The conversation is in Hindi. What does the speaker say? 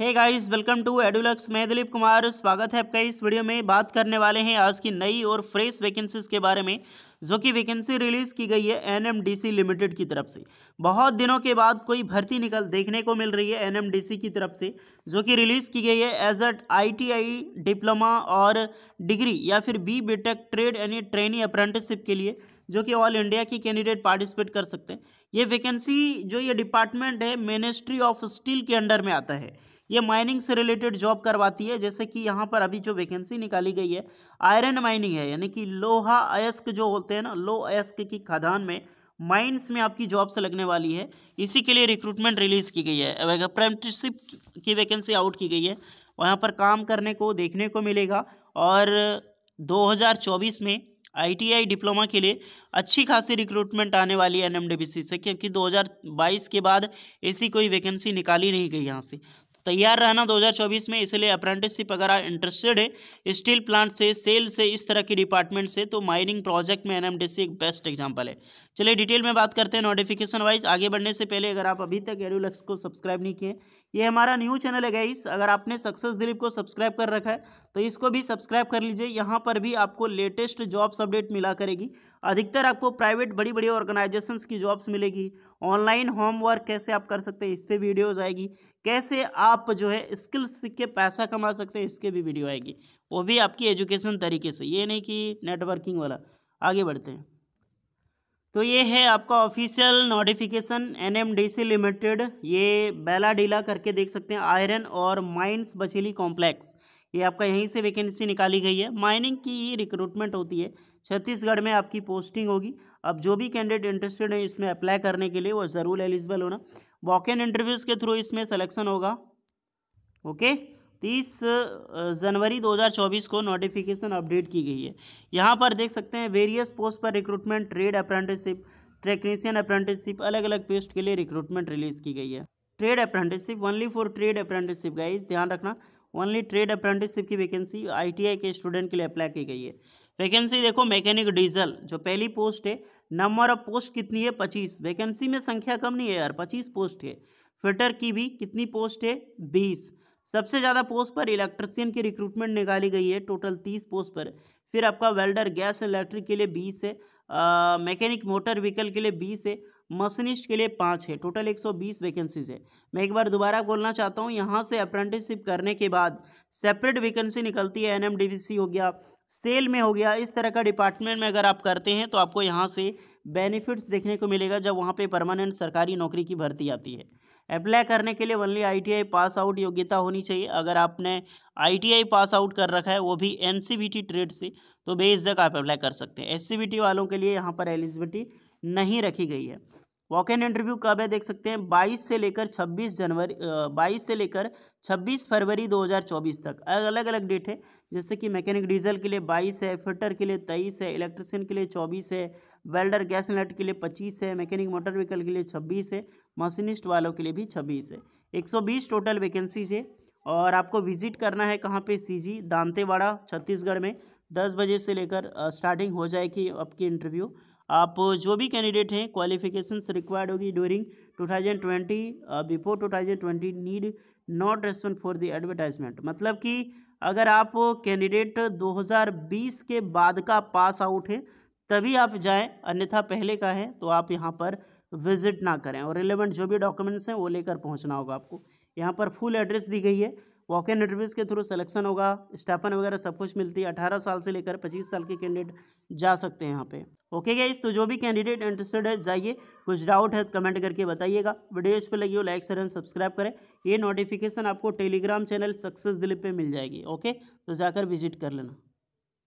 hey guys welcome to Edulux मैं दिलीप कुमार स्वागत है आपका इस वीडियो में बात करने वाले हैं आज की नई और फ्रेश वैकेंसीज के बारे में जो कि वैकेंसी रिलीज़ की गई है एनएमडीसी लिमिटेड की तरफ से बहुत दिनों के बाद कोई भर्ती निकल देखने को मिल रही है एनएमडीसी की तरफ से जो कि रिलीज़ की गई है एज एट आईटीआई डिप्लोमा और डिग्री या फिर बी बीटेक ट्रेड यानी ट्रेनिंग अप्रेंटिसशिप के लिए जो कि ऑल इंडिया की कैंडिडेट पार्टिसिपेट कर सकते हैं ये वैकेंसी जो ये डिपार्टमेंट है मिनिस्ट्री ऑफ स्टील के अंडर में आता है ये माइनिंग से रिलेटेड जॉब करवाती है जैसे कि यहाँ पर अभी जो वैकेंसी निकाली गई है आयरन माइनिंग है यानी कि लोहा अयस्क जो होते हैं ना लो अयस्क की खदान में माइंस में आपकी जॉब से लगने वाली है इसी के लिए रिक्रूटमेंट रिलीज़ की गई है अप्रेंटिसिप की वैकेंसी आउट की गई है वहाँ पर काम करने को देखने को मिलेगा और 2024 में आईटीआई डिप्लोमा के लिए अच्छी खासी रिक्रूटमेंट आने वाली है एनएमडीबीसी से क्योंकि 2022 के बाद ऐसी कोई वैकेंसी निकाली नहीं गई यहाँ से तैयार रहना 2024 में इसलिए अप्रेंटिसशिप अगर आप इंटरेस्टेड है स्टील प्लांट से सेल से इस तरह की डिपार्टमेंट से तो माइनिंग प्रोजेक्ट में एनएमडीसी एक बेस्ट एग्जांपल है चलिए डिटेल में बात करते हैं नोटिफिकेशन वाइज आगे बढ़ने से पहले अगर आप अभी तक एडुलक्स को सब्सक्राइब नहीं किए ये हमारा न्यू चैनल है गाइस अगर आपने सक्सेस दिलीप को सब्सक्राइब कर रखा है तो इसको भी सब्सक्राइब कर लीजिए यहाँ पर भी आपको लेटेस्ट जॉब्स अपडेट मिला करेगी अधिकतर आपको प्राइवेट बड़ी बड़ी ऑर्गेनाइजेशंस की जॉब्स मिलेगी ऑनलाइन होमवर्क कैसे आप कर सकते हैं इस पर वीडियोज़ आएगी कैसे आप जो है स्किल्स सीख के पैसा कमा सकते हैं इसके भी वीडियो आएगी वो भी आपकी एजुकेशन तरीके से ये नहीं कि नेटवर्किंग वाला आगे बढ़ते हैं तो ये है आपका ऑफिशियल नोटिफिकेशन एनएमडीसी लिमिटेड ये बेला डीला करके देख सकते हैं आयरन और माइंस बचेली कॉम्प्लेक्स ये आपका यहीं से वैकेंसी निकाली गई है माइनिंग की ही रिक्रूटमेंट होती है छत्तीसगढ़ में आपकी पोस्टिंग होगी अब जो भी कैंडिडेट इंटरेस्टेड है इसमें अप्लाई करने के लिए वो ज़रूर एलिजिबल होना वॉक इन इंटरव्यूज़ के थ्रू इसमें सिलेक्शन होगा ओके तीस जनवरी 2024 को नोटिफिकेशन अपडेट की गई है यहाँ पर देख सकते हैं वेरियस पोस्ट पर recruitment trade apprenticeship technician apprenticeship अलग अलग पोस्ट के लिए रिक्रूटमेंट रिलीज़ की गई है trade apprenticeship only for trade apprenticeship guys ध्यान रखना ओनली ट्रेड अप्रेंटिसशिप की वैकेंसी आईटीआई के स्टूडेंट के लिए अप्लाई की गई है वैकेंसी देखो मैकेनिक डीजल जो पहली पोस्ट है नंबर ऑफ पोस्ट कितनी है पच्चीस वैकेंसी में संख्या कम नहीं है यार पच्चीस पोस्ट है फिटर की भी कितनी पोस्ट है बीस सबसे ज़्यादा पोस्ट पर इलेक्ट्रिसियन की रिक्रूटमेंट निकाली गई है टोटल तीस पोस्ट पर फिर आपका वेल्डर गैस इलेक्ट्रिक के लिए बीस है मैकेनिक मोटर व्हीकल के लिए बीस है मशीनिस्ट के लिए पाँच है टोटल 120 वैकेंसीज है मैं एक बार दोबारा बोलना चाहता हूँ यहाँ से अप्रेंटिसशिप करने के बाद सेपरेट वैकेंसी निकलती है सी हो गया सेल में हो गया इस तरह का डिपार्टमेंट में अगर आप करते हैं तो आपको यहाँ से बेनिफिट्स देखने को मिलेगा जब वहाँ पर परमानेंट सरकारी नौकरी की भर्ती आती है अप्लाई करने के लिए वनली आई पास आउट योग्यता होनी चाहिए अगर आपने आई पास आउट कर रखा है वो भी टी ट्रेड से तो बेइज्जत आप अप्लाई कर सकते हैं टी वालों के लिए यहाँ पर एलिजिबिलिटी नहीं रखी गई है वॉक इन इंटरव्यू कब है देख सकते हैं 22 से लेकर 26 जनवरी 22 से लेकर 26 फरवरी 2024 तक अलग अलग डेट है जैसे कि मैकेनिक डीजल के लिए 22 है फिटर के लिए 23 है इलेक्ट्रिशियन के लिए 24 है वेल्डर गैस नट के लिए 25 है मैकेनिक मोटर व्हीकल के लिए 26 है मशीनिस्ट वालों के लिए भी 26 है 120 टोटल वैकेंसीज है और आपको विजिट करना है कहाँ सी जी दांतेवाड़ा छत्तीसगढ़ में दस बजे से लेकर स्टार्टिंग हो जाएगी आपकी इंटरव्यू आप जो भी कैंडिडेट हैं क्वालिफिकेशन रिक्वायर्ड होगी during 2020 before 2020 need not respond for the advertisement मतलब कि अगर आप कैंडिडेट 2020 के बाद का पास आउट है तभी आप जाएं अन्यथा पहले का है तो आप यहाँ पर विजिट ना करें और रिलेवेंट जो भी डॉक्यूमेंट्स हैं वो लेकर पहुँचना होगा आपको यहाँ पर फुल एड्रेस दी गई है वॉक इन इंटरव्यूज़ के थ्रू सिलेक्शन होगा स्टाफन वगैरह सब कुछ मिलती है अठारह साल से लेकर पच्चीस साल के कैंडिडेट जा सकते हैं यहाँ पे ओके गाइज तो जो भी कैंडिडेट इंटरेस्टेड है जाइए कुछ डाउट है तो कमेंट करके बताइएगा वीडियो इस पर लगी हो लाइक शेयर एंड सब्सक्राइब करें ये नोटिफिकेशन आपको टेलीग्राम चैनल सक्सेस दिलीप पे मिल जाएगी ओके तो जाकर विजिट कर लेना